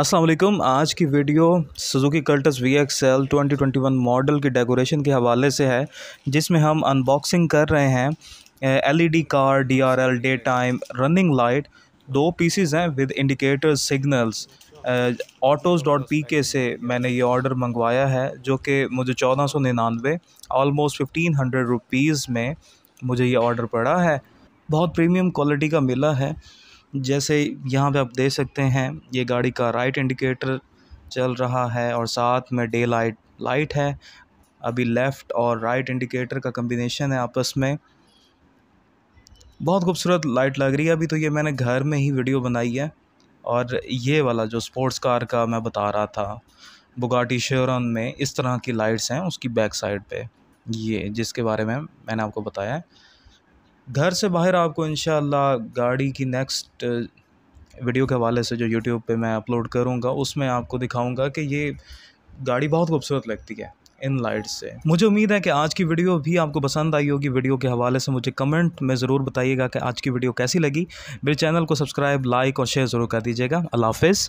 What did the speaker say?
असलम आज की video Suzuki Cultus V X L twenty twenty one model की decoration के हवाले से है जिसमें हम अनबॉक्सिंग कर रहे हैं LED e car DRL day time running light दो पीसीज हैं with indicator signals autos dot P K से मैंने ये ऑर्डर मंगवाया है जो कि मुझे चौदह सौ निन्यानवे ऑलमोस्ट फिफ्टीन हंड्रेड रुपीज़ में मुझे ये ऑर्डर पड़ा है बहुत प्रीमियम क्वालिटी का मिला है जैसे यहाँ पे आप देख सकते हैं ये गाड़ी का राइट इंडिकेटर चल रहा है और साथ में डे लाइट लाइट है अभी लेफ़्ट और राइट इंडिकेटर का कम्बिनेशन है आपस में बहुत खूबसूरत लाइट लग रही है अभी तो ये मैंने घर में ही वीडियो बनाई है और ये वाला जो स्पोर्ट्स कार का मैं बता रहा था बुगाटी शेरन में इस तरह की लाइट्स हैं उसकी बैक साइड पे ये जिसके बारे में मैंने आपको बताया है घर से बाहर आपको इन गाड़ी की नेक्स्ट वीडियो uh, के हवाले से जो यूट्यूब पे मैं अपलोड करूँगा उसमें आपको दिखाऊँगा कि ये गाड़ी बहुत खूबसूरत लगती है इन लाइट से मुझे उम्मीद है कि आज की वीडियो भी आपको पसंद आई होगी वीडियो के हवाले से मुझे कमेंट में ज़रूर बताइएगा कि आज की वीडियो कैसी लगी मेरे चैनल को सब्सक्राइब लाइक और शेयर ज़रूर कर दीजिएगा अल्लाह हाफिज़